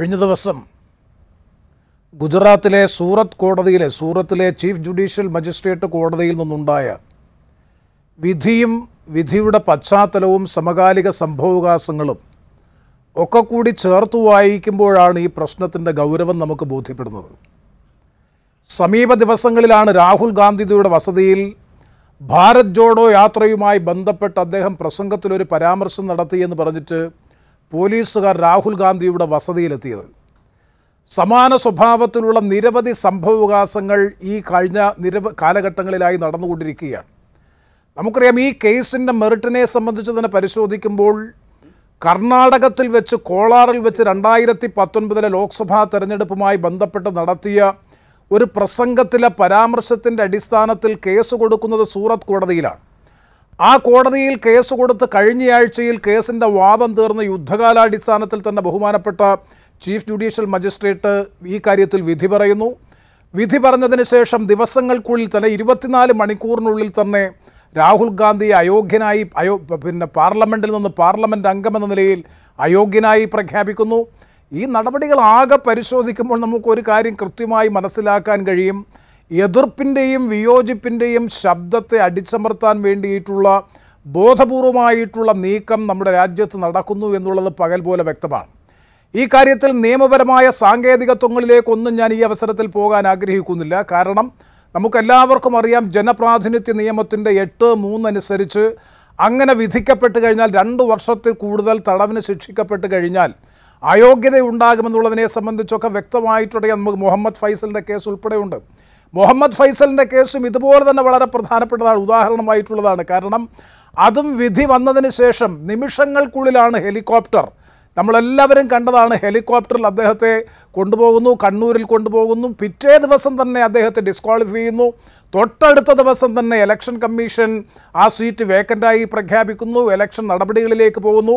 കഴിഞ്ഞ ദിവസം ഗുജറാത്തിലെ സൂറത്ത് കോടതിയിലെ സൂറത്തിലെ ചീഫ് ജുഡീഷ്യൽ മജിസ്ട്രേറ്റ് കോടതിയിൽ നിന്നുണ്ടായ വിധിയും വിധിയുടെ പശ്ചാത്തലവും സമകാലിക സംഭവവികാസങ്ങളും ഒക്കെ കൂടി ചേർത്ത് വായിക്കുമ്പോഴാണ് ഈ പ്രശ്നത്തിൻ്റെ ഗൗരവം നമുക്ക് ബോധ്യപ്പെടുന്നത് സമീപ ദിവസങ്ങളിലാണ് രാഹുൽ ഗാന്ധിജിയുടെ വസതിയിൽ ഭാരത് ജോഡോ യാത്രയുമായി ബന്ധപ്പെട്ട് അദ്ദേഹം പ്രസംഗത്തിലൊരു പരാമർശം നടത്തിയെന്ന് പറഞ്ഞിട്ട് പോലീസുകാർ രാഹുൽ ഗാന്ധിയുടെ വസതിയിലെത്തിയത് സമാന സ്വഭാവത്തിലുള്ള നിരവധി സംഭവവികാസങ്ങൾ ഈ കഴിഞ്ഞ നിരവ കാലഘട്ടങ്ങളിലായി നടന്നുകൊണ്ടിരിക്കുകയാണ് നമുക്കറിയാം ഈ കേസിൻ്റെ മെറിറ്റിനെ സംബന്ധിച്ച് തന്നെ പരിശോധിക്കുമ്പോൾ കർണാടകത്തിൽ വെച്ച് കോളാറിൽ വെച്ച് രണ്ടായിരത്തി പത്തൊൻപതിലെ ലോക്സഭാ തെരഞ്ഞെടുപ്പുമായി ബന്ധപ്പെട്ട് നടത്തിയ ഒരു പ്രസംഗത്തിലെ പരാമർശത്തിൻ്റെ അടിസ്ഥാനത്തിൽ കേസ് കൊടുക്കുന്നത് സൂറത്ത് കോടതിയിലാണ് ആ കോടതിയിൽ കേസ് കൊടുത്ത് കഴിഞ്ഞയാഴ്ചയിൽ കേസിൻ്റെ വാദം തീർന്ന യുദ്ധകാലാടിസ്ഥാനത്തിൽ തന്നെ ബഹുമാനപ്പെട്ട ചീഫ് ജുഡീഷ്യൽ മജിസ്ട്രേറ്റ് ഈ കാര്യത്തിൽ വിധി പറയുന്നു വിധി പറഞ്ഞതിന് ശേഷം ദിവസങ്ങൾക്കുള്ളിൽ തന്നെ ഇരുപത്തിനാല് മണിക്കൂറിനുള്ളിൽ തന്നെ രാഹുൽ ഗാന്ധി അയോഗ്യനായി അയോ പിന്നെ പാർലമെൻറ്റിൽ നിന്ന് പാർലമെൻറ്റ് അംഗമെന്ന നിലയിൽ അയോഗ്യനായി പ്രഖ്യാപിക്കുന്നു ഈ നടപടികൾ ആകെ പരിശോധിക്കുമ്പോൾ നമുക്കൊരു കാര്യം കൃത്യമായി മനസ്സിലാക്കാൻ കഴിയും എതിർപ്പിൻ്റെയും വിയോജിപ്പിൻ്റെയും ശബ്ദത്തെ അടിച്ചമർത്താൻ വേണ്ടിയിട്ടുള്ള ബോധപൂർവമായിട്ടുള്ള നീക്കം നമ്മുടെ രാജ്യത്ത് നടക്കുന്നു എന്നുള്ളത് പകൽ പോലെ വ്യക്തമാണ് ഈ കാര്യത്തിൽ നിയമപരമായ സാങ്കേതികത്വങ്ങളിലേക്കൊന്നും ഞാൻ ഈ അവസരത്തിൽ പോകാൻ ആഗ്രഹിക്കുന്നില്ല കാരണം നമുക്കെല്ലാവർക്കും അറിയാം ജനപ്രാതിനിധ്യ നിയമത്തിൻ്റെ എട്ട് മൂന്നനുസരിച്ച് അങ്ങനെ വിധിക്കപ്പെട്ട് കഴിഞ്ഞാൽ രണ്ട് വർഷത്തിൽ കൂടുതൽ തടവിന് ശിക്ഷിക്കപ്പെട്ട് കഴിഞ്ഞാൽ അയോഗ്യതയുണ്ടാകുമെന്നുള്ളതിനെ സംബന്ധിച്ചൊക്കെ വ്യക്തമായിട്ടുണ്ടെങ്കിൽ നമുക്ക് മുഹമ്മദ് ഫൈസലിൻ്റെ കേസ് ഉൾപ്പെടെയുണ്ട് മുഹമ്മദ് ഫൈസലിൻ്റെ കേസും ഇതുപോലെ തന്നെ വളരെ പ്രധാനപ്പെട്ടതാണ് ഉദാഹരണമായിട്ടുള്ളതാണ് കാരണം അതും വിധി വന്നതിന് ശേഷം നിമിഷങ്ങൾക്കുള്ളിലാണ് ഹെലികോപ്റ്റർ നമ്മളെല്ലാവരും കണ്ടതാണ് ഹെലികോപ്റ്ററിൽ അദ്ദേഹത്തെ കൊണ്ടുപോകുന്നു കണ്ണൂരിൽ കൊണ്ടുപോകുന്നു പിറ്റേ ദിവസം തന്നെ അദ്ദേഹത്തെ ഡിസ്ക്വാളിഫൈ ചെയ്യുന്നു തൊട്ടടുത്ത ദിവസം തന്നെ ഇലക്ഷൻ കമ്മീഷൻ ആ സീറ്റ് വേക്കൻ്റായി പ്രഖ്യാപിക്കുന്നു ഇലക്ഷൻ നടപടികളിലേക്ക് പോകുന്നു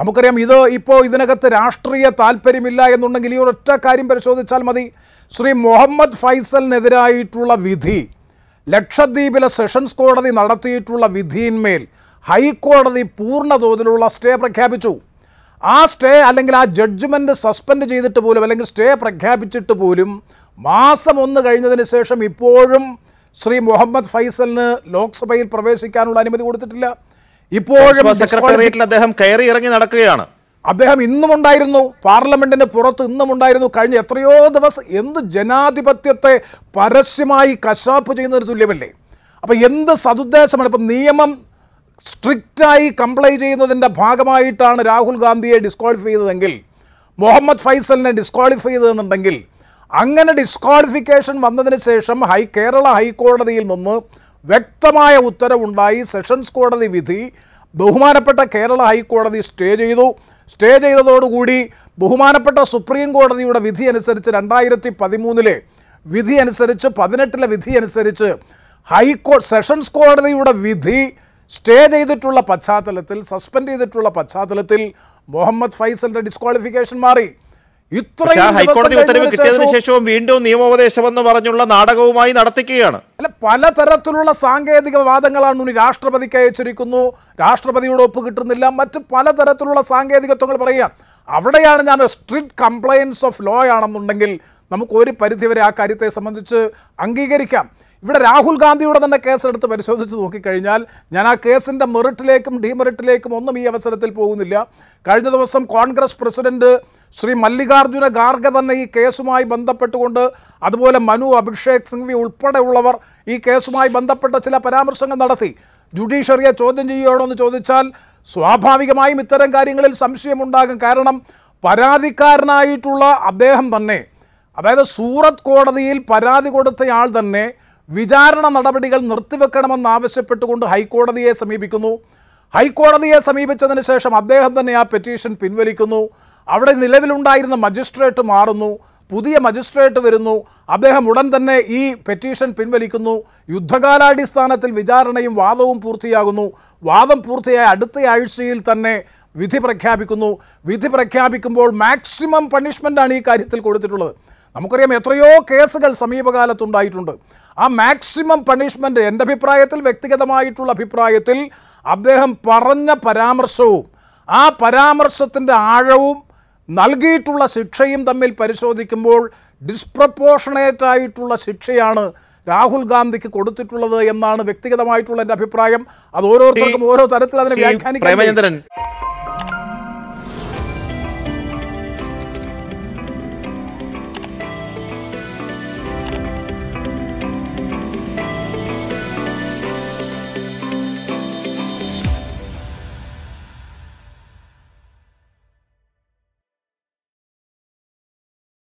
നമുക്കറിയാം ഇത് ഇപ്പോൾ ഇതിനകത്ത് രാഷ്ട്രീയ താല്പര്യമില്ല എന്നുണ്ടെങ്കിൽ ഈ ഒരൊറ്റ കാര്യം പരിശോധിച്ചാൽ മതി ശ്രീ മുഹമ്മദ് ഫൈസലിനെതിരായിട്ടുള്ള വിധി ലക്ഷദ്വീപിലെ സെഷൻസ് കോടതി നടത്തിയിട്ടുള്ള വിധിയിന്മേൽ ഹൈക്കോടതി പൂർണ്ണ തോതിലുള്ള സ്റ്റേ പ്രഖ്യാപിച്ചു ആ സ്റ്റേ അല്ലെങ്കിൽ ആ ജഡ്ജ്മെൻ്റ് സസ്പെൻഡ് ചെയ്തിട്ട് പോലും അല്ലെങ്കിൽ സ്റ്റേ പ്രഖ്യാപിച്ചിട്ട് പോലും മാസം ഒന്ന് കഴിഞ്ഞതിന് ശേഷം ഇപ്പോഴും ശ്രീ മുഹമ്മദ് ഫൈസലിന് ലോക്സഭയിൽ പ്രവേശിക്കാനുള്ള അനുമതി കൊടുത്തിട്ടില്ല ഇപ്പോഴും സെക്രട്ടേറിയറ്റിൽ അദ്ദേഹം കയറി ഇറങ്ങി നടക്കുകയാണ് അദ്ദേഹം ഇന്നുമുണ്ടായിരുന്നു പാർലമെൻറ്റിന് പുറത്ത് ഇന്നുമുണ്ടായിരുന്നു കഴിഞ്ഞ എത്രയോ ദിവസം എന്ത് ജനാധിപത്യത്തെ പരസ്യമായി കശാപ്പ് ചെയ്യുന്നതിന് തുല്യമല്ലേ അപ്പോൾ എന്ത് സതുദ്ദേശമാണ് ഇപ്പം നിയമം സ്ട്രിക്റ്റായി കംപ്ലൈ ചെയ്യുന്നതിൻ്റെ ഭാഗമായിട്ടാണ് രാഹുൽ ഗാന്ധിയെ ഡിസ്ക്വാളിഫൈ ചെയ്തതെങ്കിൽ മുഹമ്മദ് ഫൈസലിനെ ഡിസ്ക്വാളിഫൈ ചെയ്തതെന്നുണ്ടെങ്കിൽ അങ്ങനെ ഡിസ്ക്വാളിഫിക്കേഷൻ വന്നതിന് ശേഷം ഹൈ കേരള ഹൈക്കോടതിയിൽ നിന്ന് വ്യക്തമായ ഉത്തരവുണ്ടായി സെഷൻസ് കോടതി വിധി ബഹുമാനപ്പെട്ട കേരള ഹൈക്കോടതി സ്റ്റേ ചെയ്തു സ്റ്റേ ചെയ്തതോടുകൂടി ബഹുമാനപ്പെട്ട സുപ്രീം കോടതിയുടെ വിധി അനുസരിച്ച് രണ്ടായിരത്തി പതിമൂന്നിലെ വിധി അനുസരിച്ച് പതിനെട്ടിലെ വിധി അനുസരിച്ച് ഹൈക്കോടതി സെഷൻസ് കോടതിയുടെ വിധി സ്റ്റേ ചെയ്തിട്ടുള്ള പശ്ചാത്തലത്തിൽ സസ്പെൻഡ് ചെയ്തിട്ടുള്ള പശ്ചാത്തലത്തിൽ മുഹമ്മദ് ഫൈസലിൻ്റെ ഡിസ്ക്വാളിഫിക്കേഷൻ മാറി ഹൈക്കോടതി ഉത്തരവ് കിട്ടിയതിനു ശേഷവും വീണ്ടും എന്ന് പറഞ്ഞുള്ള നാടകവുമായി നടത്തിക്കുകയാണ് അല്ല പലതരത്തിലുള്ള സാങ്കേതിക വാദങ്ങളാണ് ഉണ്ണി രാഷ്ട്രപതിക്ക് അയച്ചിരിക്കുന്നു രാഷ്ട്രപതിയോട് ഒപ്പ് കിട്ടുന്നില്ല മറ്റ് പലതരത്തിലുള്ള സാങ്കേതികത്വങ്ങൾ പറയുക അവിടെയാണ് ഞാൻ സ്ട്രിക്ട് കംപ്ലയൻസ് ഓഫ് ലോ ആണെന്നുണ്ടെങ്കിൽ നമുക്ക് ഒരു പരിധിവരെ ആ കാര്യത്തെ സംബന്ധിച്ച് അംഗീകരിക്കാം ഇവിടെ രാഹുൽ ഗാന്ധിയുടെ തന്നെ കേസെടുത്ത് പരിശോധിച്ച് നോക്കിക്കഴിഞ്ഞാൽ ഞാൻ ആ കേസിൻ്റെ മെറിറ്റിലേക്കും ഡിമെറിറ്റിലേക്കും ഒന്നും ഈ അവസരത്തിൽ പോകുന്നില്ല കഴിഞ്ഞ ദിവസം കോൺഗ്രസ് പ്രസിഡന്റ് ശ്രീ മല്ലികാർജുന ഖാർഗെ തന്നെ ഈ കേസുമായി ബന്ധപ്പെട്ടുകൊണ്ട് അതുപോലെ മനു അഭിഷേക് സിംഗ്വി ഉൾപ്പെടെയുള്ളവർ ഈ കേസുമായി ബന്ധപ്പെട്ട ചില പരാമർശങ്ങൾ നടത്തി ജുഡീഷ്യറിയെ ചോദ്യം ചെയ്യുകയാണോ എന്ന് ചോദിച്ചാൽ സ്വാഭാവികമായും ഇത്തരം കാര്യങ്ങളിൽ സംശയമുണ്ടാകും കാരണം പരാതിക്കാരനായിട്ടുള്ള അദ്ദേഹം തന്നെ അതായത് സൂറത്ത് കോടതിയിൽ പരാതി കൊടുത്തയാൾ തന്നെ വിചാരണ നടപടികൾ നിർത്തിവെക്കണമെന്നാവശ്യപ്പെട്ടുകൊണ്ട് ഹൈക്കോടതിയെ സമീപിക്കുന്നു ഹൈക്കോടതിയെ സമീപിച്ചതിന് ശേഷം അദ്ദേഹം തന്നെ ആ പെറ്റീഷൻ പിൻവലിക്കുന്നു അവിടെ നിലവിലുണ്ടായിരുന്ന മജിസ്ട്രേറ്റ് മാറുന്നു പുതിയ മജിസ്ട്രേറ്റ് വരുന്നു അദ്ദേഹം ഉടൻ തന്നെ ഈ പെറ്റീഷൻ പിൻവലിക്കുന്നു യുദ്ധകാലാടിസ്ഥാനത്തിൽ വിചാരണയും വാദവും പൂർത്തിയാകുന്നു വാദം പൂർത്തിയായ അടുത്ത ആഴ്ചയിൽ തന്നെ വിധി പ്രഖ്യാപിക്കുന്നു വിധി പ്രഖ്യാപിക്കുമ്പോൾ മാക്സിമം പണിഷ്മെൻ്റാണ് ഈ കാര്യത്തിൽ കൊടുത്തിട്ടുള്ളത് നമുക്കറിയാം എത്രയോ കേസുകൾ സമീപകാലത്തുണ്ടായിട്ടുണ്ട് ആ മാക്സിമം പണിഷ്മെൻ്റ് എൻ്റെ അഭിപ്രായത്തിൽ വ്യക്തിഗതമായിട്ടുള്ള അഭിപ്രായത്തിൽ അദ്ദേഹം പറഞ്ഞ പരാമർശവും ആ പരാമർശത്തിൻ്റെ ആഴവും നൽകിയിട്ടുള്ള ശിക്ഷയും തമ്മിൽ പരിശോധിക്കുമ്പോൾ ഡിസ്പ്രപ്പോർഷണേറ്റ് ആയിട്ടുള്ള ശിക്ഷയാണ് രാഹുൽ ഗാന്ധിക്ക് കൊടുത്തിട്ടുള്ളത് എന്നാണ് വ്യക്തിഗതമായിട്ടുള്ള എൻ്റെ അഭിപ്രായം അത് ഓരോരുത്തർക്കും ഓരോ തരത്തിൽ അതിനെ വ്യാഖ്യാനിക്കാൻ